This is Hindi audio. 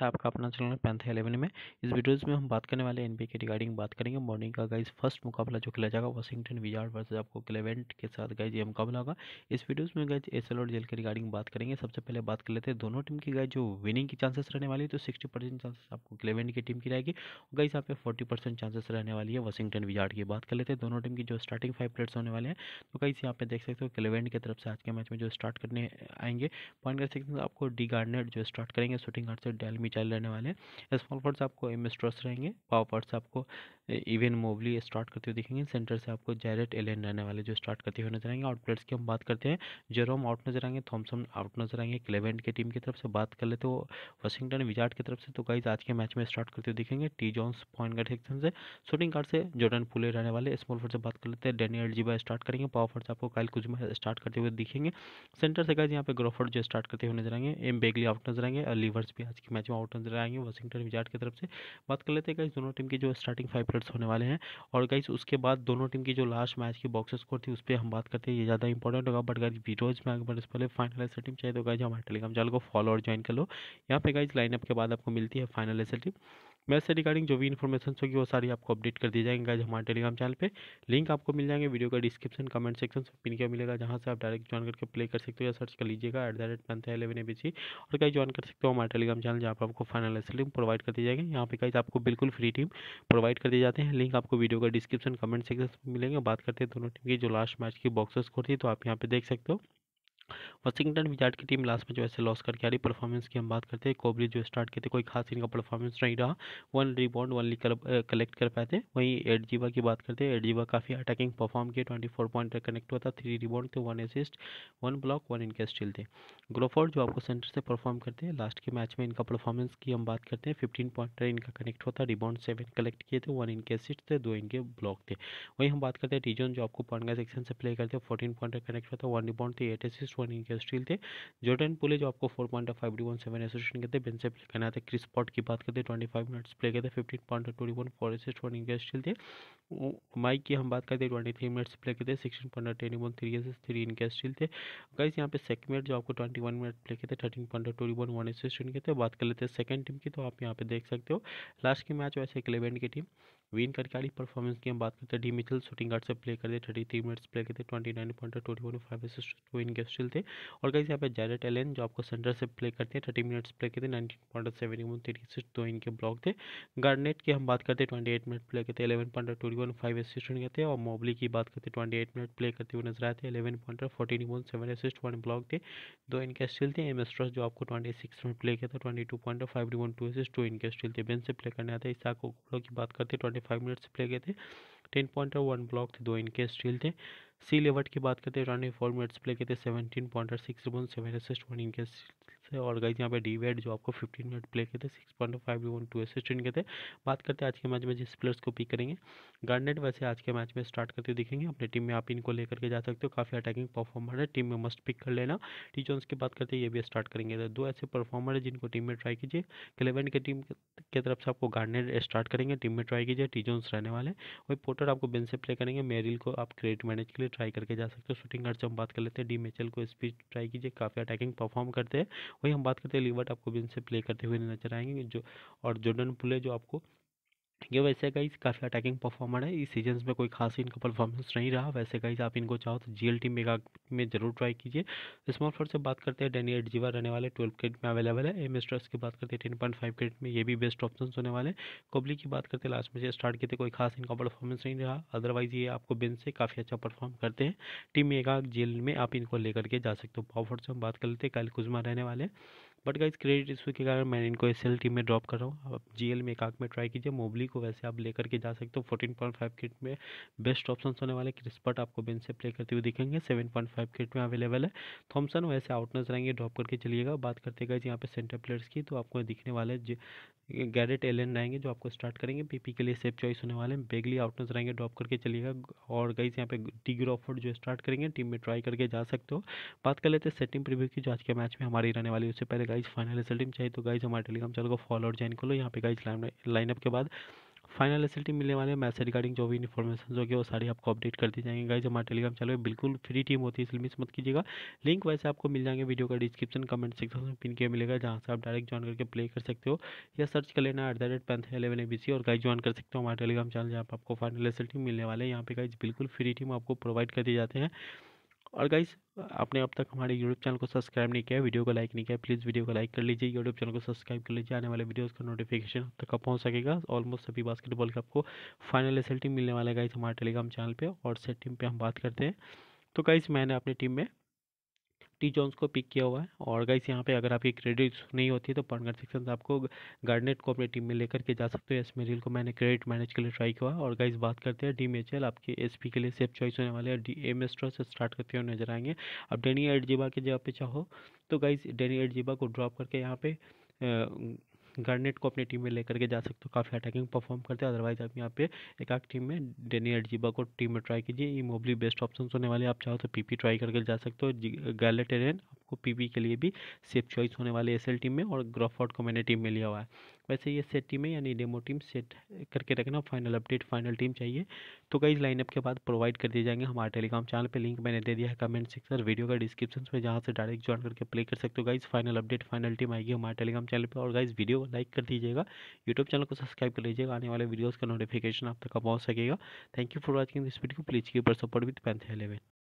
था आपका अपना चैनल पैंथ एलेवन में इस वीडियोस में हम बात करने वाले एनबी के रिगार्डिंग बात करेंगे मॉर्निंग का गाइज फर्स्ट मुकाबला जो खेला जाएगा वाशिंगटन विजार्ड वर्सेज आपको क्लेवेंट के साथ गाइज ये मुकाबला होगा इस वीडियोस में गाइज एस और जेल के रिगार्डिंग बात करेंगे सबसे पहले बात कर लेते हैं दोनों टीम की गाइज जो विनिंग की चांसेस रहने वाली है तो सिक्सटी चांसेस आपको क्लेवेंट की टीम की रहेगी गाइज यहाँ पे फोर्टी चांसेस रहने वाली है वाशिंगटन विजार्ड की बात कर लेते हैं दोनों टीम की जो स्टार्टिंग फाइव प्लेयर्स होने वाले हैं तो गाइज यहाँ पे देख सकते हो क्लेवेंट की तरफ से आज के मैच में जो स्टार्ट करने आएंगे पॉइंट कर सकते आपको डी गार्डनेट जो स्टार्ट करेंगे शूटिंग गार्ड से डेल मिचाइल रहने वाले हैं स्मॉल फॉर्ड्स आपको एम एस रहेंगे पावर फॉर्ड्स आपको इवन मोबली स्टार्ट करते हुए दिखेंगे सेंटर से आपको जैरेट एलेन रहने वाले जो स्टार्ट करते हुए नजर आएंगे आउटप्लेट्स की हम बात करते हैं जेरोम आउट नजर आएंगे थॉमसन आउट नजर आएंगे क्लेवेंट की टीम की तरफ से बात कर लेते हो वाशिंगटन विजार्ट की तरफ से तो गाइज आज के मैच में स्टार्ट करते हुए दिखेंगे T Jones point guard section से शूटिंग कार्ड से जॉर्डन पुले रहने वाले स्मॉल फॉर्ड से बात कर लेते हैं डेनियल जीबा स्टार्ट करेंगे पावर फॉर्ड आपको काइल कुजमा स्टार्ट करते हुए दिखेंगे सेंटर से गाइज यहाँ पे ग्रोफर्ड जो स्टार्ट करते हुए नजर आएंगे एम बेगली आउट नजर आएंगे और लीवर्स भी आज के मैच जो आउट नजर आएंगे वाशिंगटन विजार्ट की तरफ से बात कर लेते हैं गाइस दोनों टीम के जो स्टार्टिंग फाइव प्लेयर्स होने वाले हैं और गाइस उसके बाद दोनों टीम की जो लास्ट मैच की बॉक्स स्कोर थी उस पर हम बात करते हैं ये ज़्यादा इंपॉर्टेंट होगा बट गाइज वीडियोज में आगे बढ़ने पहले फाइनल एसर टीम चाहिए तो गाइज हमारे टेलीग्राम चैनल को फॉलो और ज्वाइन कर लो यहाँ पे गाइज लाइनअप के बाद आपको मिलती है फाइनल एसर टीम मैच से रिगार्डिंग जो भी इन्फॉर्मेशन होगी वो सारी आपको अपडेट कर दी जाएंगे गाइज हमारे टेलीग्राम चैनल पे लिंक आपको मिल जाएंगे वीडियो का डिस्क्रिप्शन कमेंट सेक्शन से पिन किया मिलेगा जहाँ से आप डायरेक्ट ज्वाइन करके प्ले कर सकते हो या सर्च कर लीजिएगा at the rate Panth eleven A B C और कहीं ज्वाइन कर सकते हो हमारे टेलीग्राम चैनल जहाँ पर आपको फाइनल लिंक प्रोवाइड कर दी जाएगी यहाँ पे कहीं आपको बिल्कुल फ्री टीम प्रोवाइड कर दिए जाते हैं लिंक आपको वीडियो का डिस्क्रिप्शन कमेंट सेक्शन मिलेंगे बात करते हैं दोनों टीम की जो लास्ट मैच की बॉक्स को थी तो आप यहाँ पे देख सकते हो वाशिंगटन विजार्ट की टीम लास्ट में जो ऐसे लॉस करके आ रही परफॉर्मेंस की हम बात करते हैं कोबरी जो स्टार्ट किए थे कोई खास इनका परफॉर्मेंस नहीं रहा one rebound one only collect कर पाए थे वहीं एडजीवा की बात करते हैं एडजीवा काफ़ी अटैकिंग परफॉर्म किए ट्वेंटी फोर पॉइंट कनेक्ट हुआ था थ्री रिबाउंड थे one assist one block one इनके स्टिल थे ग्रोफोर्ड जो आपको सेंटर से परफॉर्म करते हैं लास्ट के मैच में इनका परफॉर्मेंस की हम बात करते हैं फिफ्टीन पॉइंट इनका कनेक्ट होता रिबाउंड सेवन कलेक्ट किए थे वन इनके असिस्ट थे दो इनके ब्लॉक थे वहीं हम बात करते हैं टीजोन जो आपको पॉइंट सेक्शन से प्ले करते हैं फोर्टीन पॉइंट कनेक्ट होता वन रिबाउंड थे एट असिस्ट वन इनके स्टील थे जॉर्डन पुले जो आपको four point five D one seven association के थे बेन से प्ले करना था क्रिस पॉट की बात करते हैं ट्वेंटी फाइव मिनट्स प्ले करते fifteen point twenty one four एसिस वन इनके स्टील थे माइक की हम बात करते ट्वेंटी थ्री मिनट्स प्ले करते sixteen point twenty one three एसिस थ्री इनके स्टील थे गाइस यहाँ पे सेकमेट जो आपको ट्वेंटी वन मिनट प्ले करते thirteen point twenty one one association के थे बात कर लेते हैं सेकंड टीम की तो आप यहाँ पे देख सकते हो लास्ट की मैच वैसे इलेवन की टीम विन वीन कटकारी परफॉर्मेंस की हम बात करते हैं डी मिचल शूटिंग गार्ड से प्ले करते थर्टी थ्री मिनट्स प्ले करते twenty nine point twenty one five two इन गेस्टिल थे और कहीं यहाँ पे जैरेट एलन जो आपको सेंटर से प्ले करते हैं थर्टी मिनट्स प्ले करते nineteen point seven one thirty six दो इनके ब्लॉक थे गार्डनेट की हम बात करते ट्वेंटी एट मिनट प्ले करते eleven point twenty one five assistant थे और मोबली की बात करते ट्वेंटी एट मिनट प्ले करते हुए नजर आए थे eleven point fourteen one seven assist one block थे दो इनके स्टिल थे एम एस्ट्रस जो आपको ट्वेंटी सिक्स मिनट प्ले किया था twenty two point five one two assist two इनके स्टिल थे बेन से प्ले करने आते हैं इसको की बात करते ट्वेंटी फाइव मिनट्स प्ले किए थे टेन पॉइंटर वन ब्लॉक थे दो इनके स्टील थे सी लेवट की बात करते हैं रन फोर मिनट्स प्ले किए थे seventeen pointer six rebound seven assist one इनके से और गई यहाँ पे डी वेड जो आपको फिफ्टीन मिनट प्ले के थे six point five one two assistant के थे बात करते हैं आज के मैच में जिस प्लेयर्स को पिक करेंगे गार्डनेट वैसे आज के मैच में स्टार्ट करते हुए दिखेंगे अपने टीम में आप इनको लेकर के जा सकते हो काफ़ी अटैकिंग परफॉर्मर है टीम में मस्ट पिक कर लेना टी जोन्स की बात करते हैं ये भी स्टार्ट करेंगे तो दो ऐसे परफॉर्मर है जिनको टीम में ट्राई कीजिए क्लेवेंट के टीम की तरफ से आपको गार्डनेट स्टार्ट करेंगे टीम में ट्राई कीजिए टी जोन्स रहने वाले वही पोर्टर आपको बेन से प्ले करेंगे मेरिल को आप क्रेडिट मैनेज के लिए ट्राई करके जा सकते हो शूटिंग गार्ड से हम बात कर लेते हैं डी मेचल को स्पीड ट्राई कीजिए काफ़ी अटैकिंग परफॉर्म करते हैं वही हम बात करते हैं लिवर्ट आपको भी इनसे प्ले करते हुए नजर आएंगे जो और जोर्डन पुले जो आपको ये वैसे गाइज काफ़ी अटैकिंग परफॉर्मर है इस सीजन में कोई खास इनका परफॉर्मेंस नहीं रहा वैसे गाइज आप इनको चाहो तो जी एल टी मेगा में जरूर ट्राई कीजिए स्मॉल फोर से बात करते हैं डेनी एट जीवा रहने वाले ट्वेल्व क्रेड में अवेलेबल है एम स्ट्रेस की बात करते हैं टेन पॉइंट फाइव क्रेड में ये भी बेस्ट ऑप्शन होने वाले हैं कोबली की बात करते हैं लास्ट में स्टार्ट किए थे कोई खास इनका परफॉर्मेंस नहीं रहा अदरवाइज ये आपको बेंच से काफ़ी अच्छा परफॉर्म करते हैं टीम मेगा जेल में आप इनको लेकर के जा सकते हो पावर फोर से हम बात कर लेते हैं काल कुजमा रहने वाले बट गाइज क्रेडिट इशू के कारण मैं इनको एस टीम में ड्रॉप कर रहा हूँ आप जी में एक आग में ट्राई कीजिए मोबली को वैसे आप लेकर के जा सकते हो फोर्टीन पॉइंट फाइव किट में बेस्ट ऑप्शन होने वाले क्रिस्पर्ट आपको बेंच से प्ले करते हुए दिखेंगे सेवन पॉइंट फाइव किट में अवेलेबल है थॉमसन वैसे आउट नजर आएंगे ड्रॉप करके चलिएगा बात करते गए यहाँ पे सेंटर प्लेयर्स की तो आपको दिखने वाले गैरेट एलन रहेंगे जो आपको स्टार्ट करेंगे पीपी के लिए सेफ चॉइस होने वाले हैं बेगली आउट नजर आएंगे ड्रॉप करके चलिएगा और गाइज यहाँ पे डी ग्रॉफर्ड जो स्टार्ट करेंगे टीम में ट्राई करके जा सकते हो बात कर लेते हैं सेटिंग प्रिव्यू की जो आज के मैच में हमारी रहने वाली उससे पहले गाइज फाइनल एस टीम चाहिए तो गाइज हमारे टेलीग्राम चैनल को फॉलो और ज्वाइन कर लो यहाँ पे गाइज लाइनअप के बाद फाइनल एस टीम मिलने वाले मैसेज रिगार्डिंग जो भी इन्फॉर्मेशन होगी वो सारी आपको अपडेट कर दी जाएंगे गाइज हमारे टेलीग्राम चैनल बिल्कुल फ्री टीम होती है इसलिए मिस मत कीजिएगा लिंक वैसे आपको मिल जाएंगे वीडियो का डिस्क्रिप्शन कमेंट सेक्शन में पिन के मिलेगा जहाँ से आप डायरेक्ट ज्वाइन करके प्ले कर सकते हो या सर्च कर लेना at the rate Panth eleven A B C और गाइज ज्वाइन कर सकते हो हमारे टेलीग्राम चैनल जहाँ पर आपको फाइनल एस टीम मिलने वाले हैं यहाँ पे गाइज बिल्कुल फ्री टीम आपको प्रोवाइड कर दिए जाते हैं और गाइज आपने अब तक हमारे यूट्यूब चैनल को सब्सक्राइब नहीं किया वीडियो को लाइक नहीं किया प्लीज़ वीडियो को लाइक कर लीजिए यूट्यूब चैनल को सब्सक्राइब कर लीजिए आने वाले वीडियोस का नोटिफिकेशन तक आप पहुँच सकेगा ऑलमोस्ट सभी बास्केटबॉल के आपको फाइनल एस मिलने वाला है गाइज हमारे टेलीग्राम चैनल पर और सेट टीम पर हम बात करते हैं तो गाइज मैंने अपनी टीम में टी जोन्स को पिक किया हुआ है और गाइस यहाँ पे अगर आपकी क्रेडिट्स नहीं होती तो पार्टनर सेक्शन आपको गार्डनेट को अपनी टीम में लेकर के जा सकते हो एस मेरिल को मैंने क्रेडिट मैनेज के लिए ट्राई किया और गाइस बात करते हैं डी मेचल आपके एस के लिए सेफ चॉइस होने वाले डी एम एस्ट्रो से स्टार्ट करते हुए नजर आएंगे अब डेनी एडजीबा के जगह पे चाहो तो गाइज डेनी एडजीबा को ड्रॉप करके यहाँ पे गार्नेट को अपनी टीम में लेकर के जा सकते हो काफ़ी अटैकिंग परफॉर्म करते हैं अदरवाइज आप यहाँ पे एक आख टीम में डेनियल जीबा को टीम में ट्राई कीजिए ये मोबली बेस्ट ऑप्शन होने वाले आप चाहो तो पीपी ट्राई करके जा सकते हो गैलेटेरियन आपको पी के लिए भी सेफ चॉइस होने वाले एसएल टीम में और को मैंने टीम में लिया हुआ है वैसे ये सेट टीम है यानी डेमो टीम सेट करके रखना फाइनल अपडेट फाइनल टीम चाहिए तो कई लाइनअप के बाद प्रोवाइड कर दिए जाएंगे हमारे टेलीग्राम चैनल पर लिंक मैंने दे दिया है कमेंट सेक्शन वीडियो का डिस्क्रिप्शन में जहाँ से डायरेक्ट ज्वाइन करके प्ले कर सकते हो guys final update final team आएगी हमारे टेलीग्राम चैनल पर और गाइज वीडियो को लाइक कर दीजिएगा यूट्यूब चैनल को सब्सक्राइब कर लीजिएगा आने वाले वीडियोज़ का नोटिफिकेशन आप तक पहुँच सकेगा thank you for watching this video please keep our support with Panth eleven